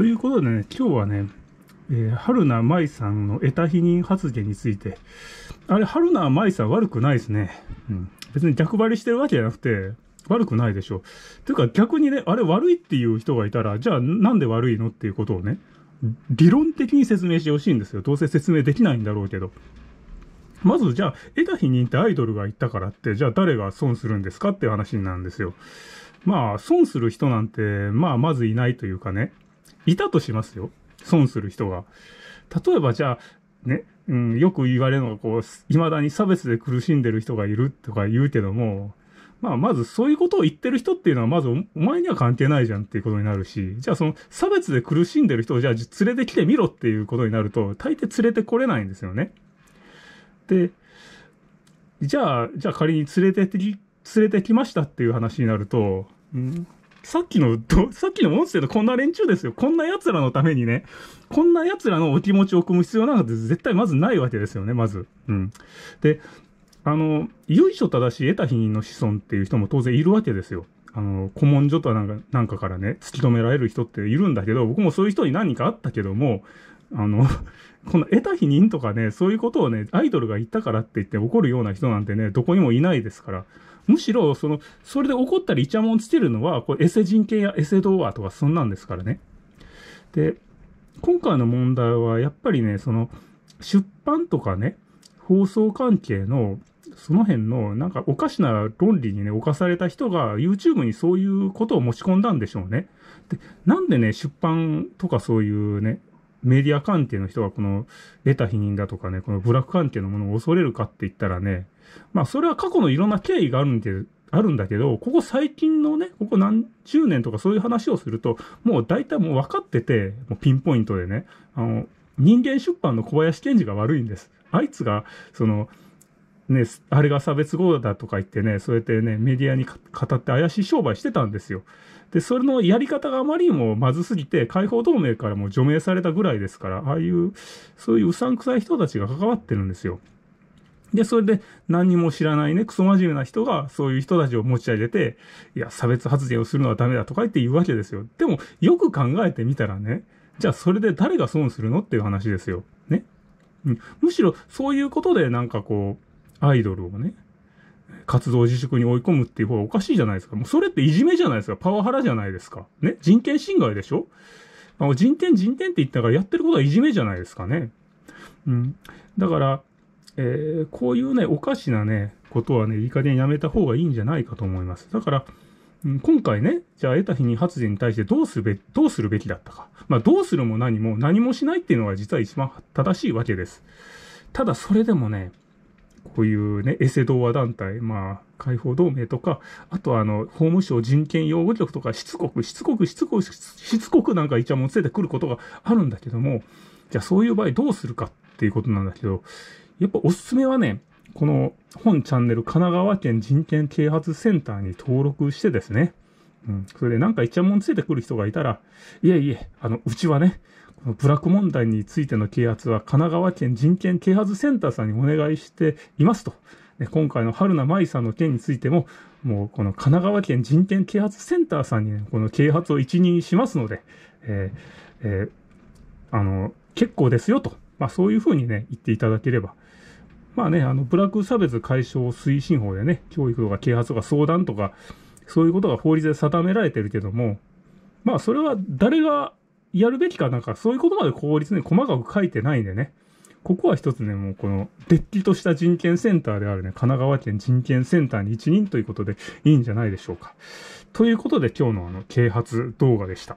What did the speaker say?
ということでね、今日はね、えー、春名舞さんの得た否認発言について、あれ、春名舞さん悪くないですね。うん。別に逆張りしてるわけじゃなくて、悪くないでしょう。ていうか逆にね、あれ悪いっていう人がいたら、じゃあなんで悪いのっていうことをね、理論的に説明してほしいんですよ。どうせ説明できないんだろうけど。まずじゃあ、得た否認ってアイドルが言ったからって、じゃあ誰が損するんですかっていう話なんですよ。まあ、損する人なんて、まあ、まずいないというかね。いたとしますよ。損する人が。例えばじゃあ、ね、うん、よく言われるのが、こう、未だに差別で苦しんでる人がいるとか言うけども、まあ、まずそういうことを言ってる人っていうのは、まずお前には関係ないじゃんっていうことになるし、じゃあその差別で苦しんでる人をじゃあ連れてきてみろっていうことになると、大抵連れてこれないんですよね。で、じゃあ、じゃあ仮に連れてき、連れてきましたっていう話になると、うん、さっきの、さっきの音声のこんな連中ですよ。こんな奴らのためにね、こんな奴らのお気持ちを汲む必要なんて絶対まずないわけですよね、まず。うん。で、あの、由緒正しい得た否認の子孫っていう人も当然いるわけですよ。あの、古文書となんか、なんかからね、突き止められる人っているんだけど、僕もそういう人に何かあったけども、あの、この得た否認とかね、そういうことをね、アイドルが言ったからって言って怒るような人なんてね、どこにもいないですから。むしろ、その、それで怒ったりイチャモンつけるのは、これエセ人権やエセ童話とかそんなんですからね。で、今回の問題は、やっぱりね、その、出版とかね、放送関係の、その辺の、なんかおかしな論理にね、侵された人が YouTube にそういうことを持ち込んだんでしょうね。で、なんでね、出版とかそういうね、メディア関係の人がこの得た否認だとかね、この部落関係のものを恐れるかって言ったらね、まあそれは過去のいろんな経緯があるんで、あるんだけど、ここ最近のね、ここ何十年とかそういう話をすると、もう大体もう分かってて、もうピンポイントでね、あの、人間出版の小林賢治が悪いんです。あいつが、その、ね、あれが差別語だとか言ってね、そうやってね、メディアに語って怪しい商売してたんですよ。で、それのやり方があまりにもまずすぎて、解放同盟からも除名されたぐらいですから、ああいう、そういううさんくさい人たちが関わってるんですよ。で、それで何にも知らないね、クソ真面目な人が、そういう人たちを持ち上げて、いや、差別発言をするのはダメだとか言って言うわけですよ。でも、よく考えてみたらね、じゃあそれで誰が損するのっていう話ですよ。ね。うん、むしろ、そういうことでなんかこう、アイドルをね、活動自粛に追い込むっていう方がおかしいじゃないですか。もうそれっていじめじゃないですか。パワハラじゃないですか。ね人権侵害でしょあ人権人権って言ったからやってることはいじめじゃないですかね。うん。だから、えー、こういうね、おかしなね、ことはね、いい加減やめた方がいいんじゃないかと思います。だから、今回ね、じゃあ、得た日に発言に対してどうすべ、どうするべきだったか。まあ、どうするも何も、何もしないっていうのが実は一番正しいわけです。ただ、それでもね、こういうね、エセ童話団体、まあ、解放同盟とか、あとあの、法務省人権擁護局とか、しつこく、しつこく、しつこく、しつこくなんかイチャモンつけてくることがあるんだけども、じゃあそういう場合どうするかっていうことなんだけど、やっぱおすすめはね、この本チャンネル神奈川県人権啓発センターに登録してですね、うん、それでなんかイチャモンついてくる人がいたら、いえいえ、あの、うちはね、ブラック問題についての啓発は神奈川県人権啓発センターさんにお願いしていますと。今回の春名舞さんの件についても、もうこの神奈川県人権啓発センターさんに、ね、この啓発を一任しますので、えーえー、あの、結構ですよと。まあそういうふうにね、言っていただければ。まあね、あの、ブラック差別解消推進法でね、教育とか啓発とか相談とか、そういうことが法律で定められてるけども、まあそれは誰がやるべきかなんか、そういうことまで効率に細かく書いてないんでね。ここは一つね、もうこの、デッキとした人権センターであるね、神奈川県人権センターに一任ということでいいんじゃないでしょうか。ということで今日のあの、啓発動画でした。